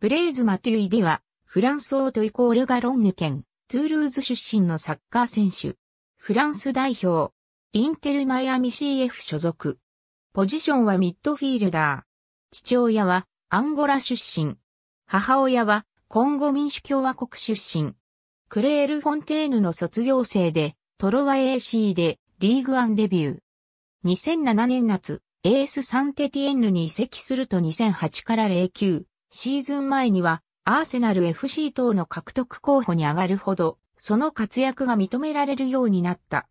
ブレイズ・マテュイディは、フランスオートイコールガロンヌ県、トゥールーズ出身のサッカー選手。フランス代表、インテル・マイアミ CF 所属。ポジションはミッドフィールダー。父親はアンゴラ出身。母親はコンゴ民主共和国出身。クレール・フォンテーヌの卒業生で、トロワ AC でリーグアンデビュー。2007年夏、エース・サンテティエンヌに移籍すると2008から09。シーズン前には、アーセナル FC 等の獲得候補に上がるほど、その活躍が認められるようになった。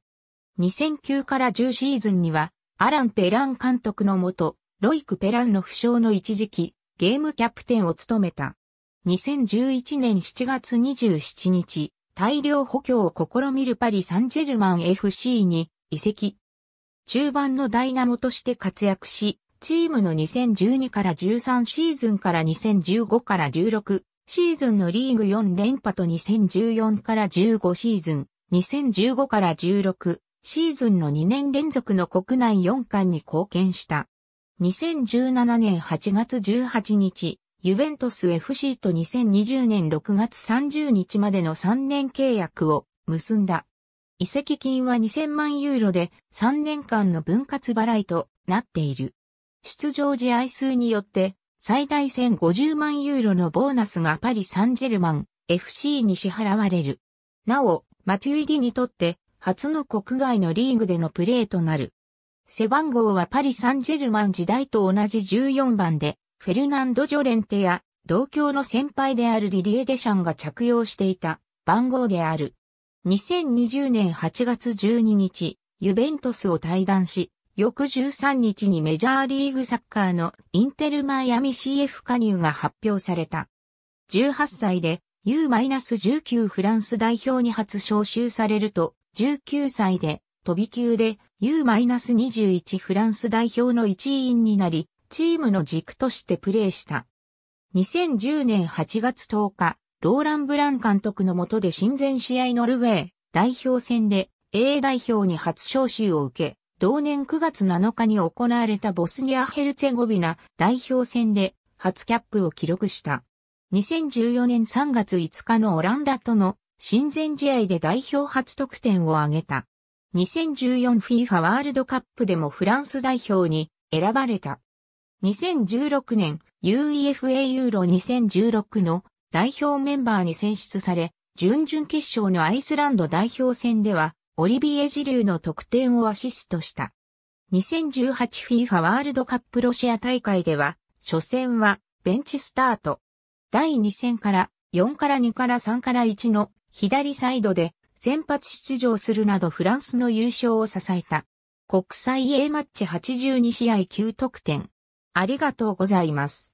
2009から10シーズンには、アラン・ペラン監督のもと、ロイク・ペランの負傷の一時期、ゲームキャプテンを務めた。2011年7月27日、大量補強を試みるパリ・サンジェルマン FC に移籍。中盤のダイナモとして活躍し、チームの2012から13シーズンから2015から16シーズンのリーグ4連覇と2014から15シーズン、2015から16シーズンの2年連続の国内4冠に貢献した。2017年8月18日、ユベントス FC と2020年6月30日までの3年契約を結んだ。移籍金は2000万ユーロで3年間の分割払いとなっている。出場試合数によって、最大1050万ユーロのボーナスがパリ・サンジェルマン FC に支払われる。なお、マテュイディにとって初の国外のリーグでのプレーとなる。背番号はパリ・サンジェルマン時代と同じ14番で、フェルナンド・ジョレンテや同郷の先輩であるディディエ・デシャンが着用していた番号である。2020年8月12日、ユベントスを退団し、翌13日にメジャーリーグサッカーのインテルマイアミ CF 加入が発表された。18歳で U-19 フランス代表に初招集されると、19歳で飛び級で U-21 フランス代表の一員になり、チームの軸としてプレーした。2010年8月10日、ローラン・ブラン監督の下で親善試合ノルウェー代表戦で A 代表に初招集を受け、同年9月7日に行われたボスニア・ヘルツェゴビナ代表戦で初キャップを記録した。2014年3月5日のオランダとの親善試合で代表初得点を挙げた。2014FIFA ワールドカップでもフランス代表に選ばれた。2016年 UEFA ユーロ2016の代表メンバーに選出され、準々決勝のアイスランド代表戦ではオリビエ・ジルーの得点をアシストした。2018FIFA ワールドカップロシア大会では、初戦はベンチスタート。第2戦から4から2から3から1の左サイドで先発出場するなどフランスの優勝を支えた。国際 A マッチ82試合9得点。ありがとうございます。